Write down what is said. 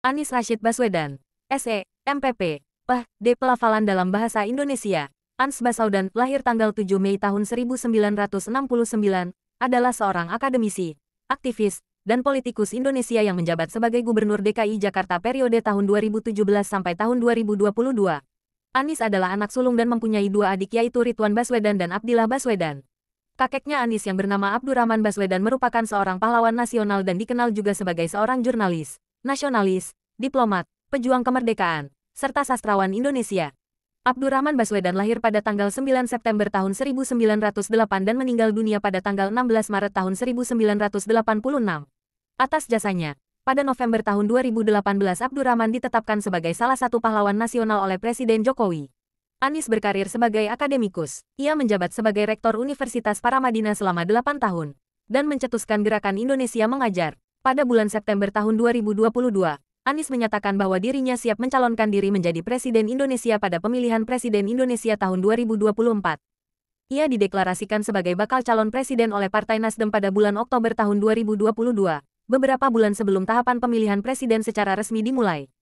Anis Rashid Baswedan, SE, MPP, (pah) D. Pelafalan dalam Bahasa Indonesia, Ans Basaudan, lahir tanggal 7 Mei tahun 1969, adalah seorang akademisi, aktivis, dan politikus Indonesia yang menjabat sebagai Gubernur DKI Jakarta periode tahun 2017 sampai tahun 2022. Anis adalah anak sulung dan mempunyai dua adik yaitu Ridwan Baswedan dan Abdillah Baswedan. Kakeknya Anis yang bernama Abdurrahman Baswedan merupakan seorang pahlawan nasional dan dikenal juga sebagai seorang jurnalis nasionalis, diplomat, pejuang kemerdekaan, serta sastrawan Indonesia. Abdurrahman Baswedan lahir pada tanggal 9 September tahun 1908 dan meninggal dunia pada tanggal 16 Maret tahun 1986. Atas jasanya, pada November tahun 2018 Abdurrahman ditetapkan sebagai salah satu pahlawan nasional oleh Presiden Jokowi. Anies berkarir sebagai akademikus. Ia menjabat sebagai rektor Universitas Paramadina selama 8 tahun dan mencetuskan gerakan Indonesia Mengajar. Pada bulan September tahun 2022, Anies menyatakan bahwa dirinya siap mencalonkan diri menjadi Presiden Indonesia pada pemilihan Presiden Indonesia tahun 2024. Ia dideklarasikan sebagai bakal calon presiden oleh Partai Nasdem pada bulan Oktober tahun 2022, beberapa bulan sebelum tahapan pemilihan presiden secara resmi dimulai.